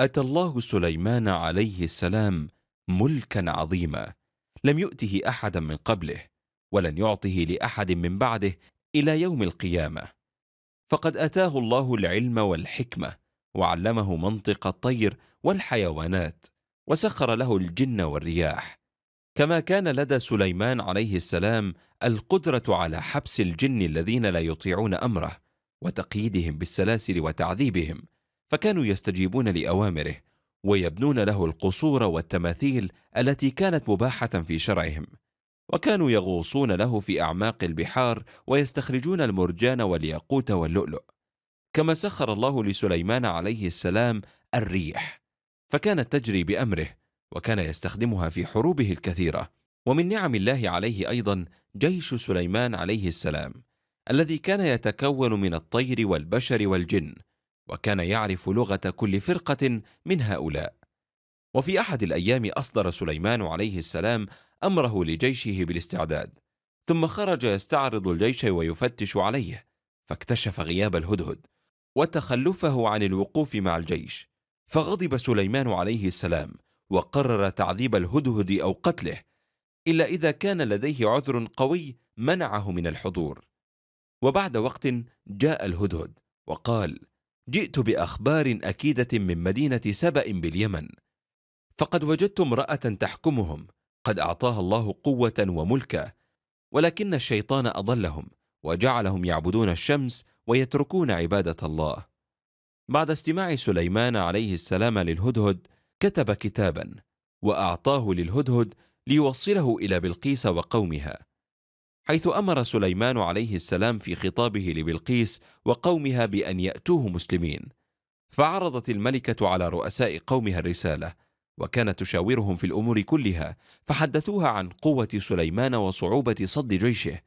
اتى الله سليمان عليه السلام ملكا عظيما لم يؤته احدا من قبله ولن يعطه لاحد من بعده الى يوم القيامه فقد اتاه الله العلم والحكمه وعلمه منطق الطير والحيوانات وسخر له الجن والرياح كما كان لدى سليمان عليه السلام القدره على حبس الجن الذين لا يطيعون امره وتقييدهم بالسلاسل وتعذيبهم فكانوا يستجيبون لأوامره ويبنون له القصور والتماثيل التي كانت مباحة في شرعهم وكانوا يغوصون له في أعماق البحار ويستخرجون المرجان والياقوت واللؤلؤ كما سخر الله لسليمان عليه السلام الريح فكانت تجري بأمره وكان يستخدمها في حروبه الكثيرة ومن نعم الله عليه أيضا جيش سليمان عليه السلام الذي كان يتكون من الطير والبشر والجن وكان يعرف لغة كل فرقة من هؤلاء وفي أحد الأيام أصدر سليمان عليه السلام أمره لجيشه بالاستعداد ثم خرج يستعرض الجيش ويفتش عليه فاكتشف غياب الهدهد وتخلفه عن الوقوف مع الجيش فغضب سليمان عليه السلام وقرر تعذيب الهدهد أو قتله إلا إذا كان لديه عذر قوي منعه من الحضور وبعد وقت جاء الهدهد وقال جئت باخبار اكيده من مدينه سبا باليمن فقد وجدت امراه تحكمهم قد اعطاها الله قوه وملكا ولكن الشيطان اضلهم وجعلهم يعبدون الشمس ويتركون عباده الله بعد استماع سليمان عليه السلام للهدهد كتب كتابا واعطاه للهدهد ليوصله الى بلقيس وقومها حيث أمر سليمان عليه السلام في خطابه لبلقيس وقومها بأن يأتوه مسلمين فعرضت الملكة على رؤساء قومها الرسالة وكانت تشاورهم في الأمور كلها فحدثوها عن قوة سليمان وصعوبة صد جيشه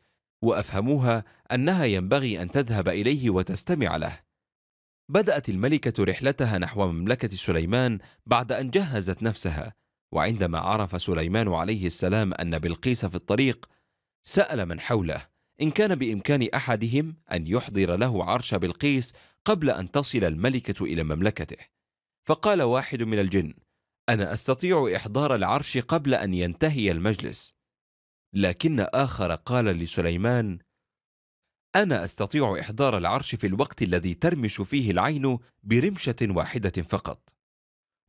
وأفهموها أنها ينبغي أن تذهب إليه وتستمع له بدأت الملكة رحلتها نحو مملكة سليمان بعد أن جهزت نفسها وعندما عرف سليمان عليه السلام أن بلقيس في الطريق سأل من حوله إن كان بإمكان أحدهم أن يحضر له عرش بلقيس قبل أن تصل الملكة إلى مملكته فقال واحد من الجن أنا أستطيع إحضار العرش قبل أن ينتهي المجلس لكن آخر قال لسليمان أنا أستطيع إحضار العرش في الوقت الذي ترمش فيه العين برمشة واحدة فقط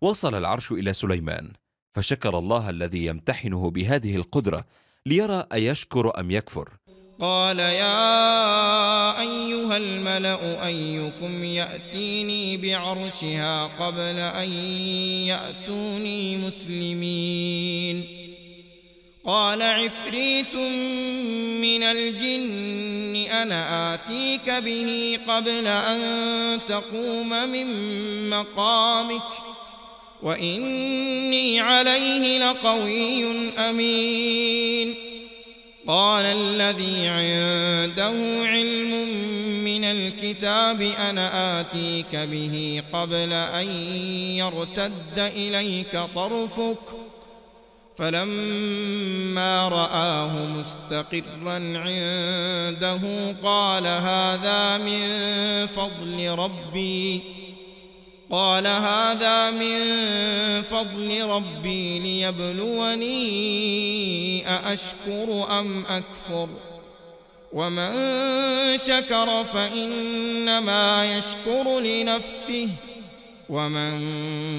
وصل العرش إلى سليمان فشكر الله الذي يمتحنه بهذه القدرة ليرى أيشكر أم يكفر قال يا أيها الملأ أيكم يأتيني بعرشها قبل أن يأتوني مسلمين قال عفريت من الجن أنا آتيك به قبل أن تقوم من مقامك وإني عليه لقوي أمين قال الذي عنده علم من الكتاب أنا آتيك به قبل أن يرتد إليك طرفك فلما رآه مستقرا عنده قال هذا من فضل ربي قال هذا من فضل ربي ليبلوني أأشكر أم أكفر ومن شكر فإنما يشكر لنفسه ومن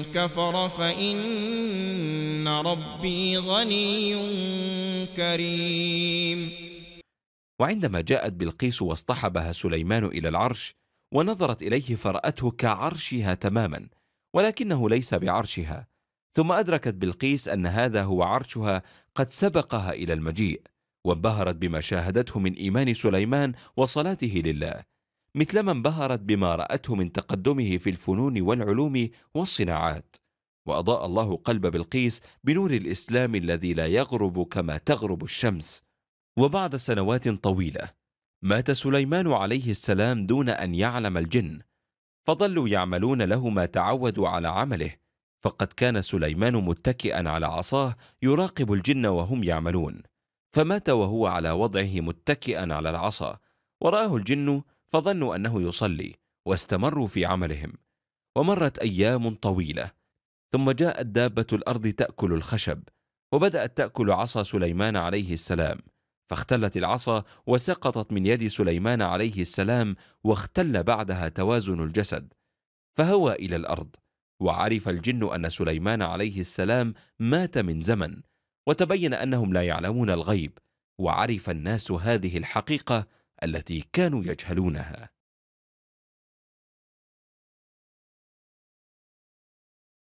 كفر فإن ربي غني كريم وعندما جاءت بلقيس واصطحبها سليمان إلى العرش ونظرت إليه فرأته كعرشها تماما ولكنه ليس بعرشها ثم أدركت بلقيس أن هذا هو عرشها قد سبقها إلى المجيء وانبهرت بما شاهدته من إيمان سليمان وصلاته لله مثلما انبهرت بما رأته من تقدمه في الفنون والعلوم والصناعات وأضاء الله قلب بلقيس بنور الإسلام الذي لا يغرب كما تغرب الشمس وبعد سنوات طويلة مات سليمان عليه السلام دون أن يعلم الجن فظلوا يعملون له ما تعودوا على عمله فقد كان سليمان متكئا على عصاه يراقب الجن وهم يعملون فمات وهو على وضعه متكئا على العصا ورآه الجن فظنوا أنه يصلي واستمروا في عملهم ومرت أيام طويلة ثم جاءت دابة الأرض تأكل الخشب وبدأت تأكل عصا سليمان عليه السلام فاختلت العصا وسقطت من يد سليمان عليه السلام واختل بعدها توازن الجسد فهوى الى الارض وعرف الجن ان سليمان عليه السلام مات من زمن وتبين انهم لا يعلمون الغيب وعرف الناس هذه الحقيقه التي كانوا يجهلونها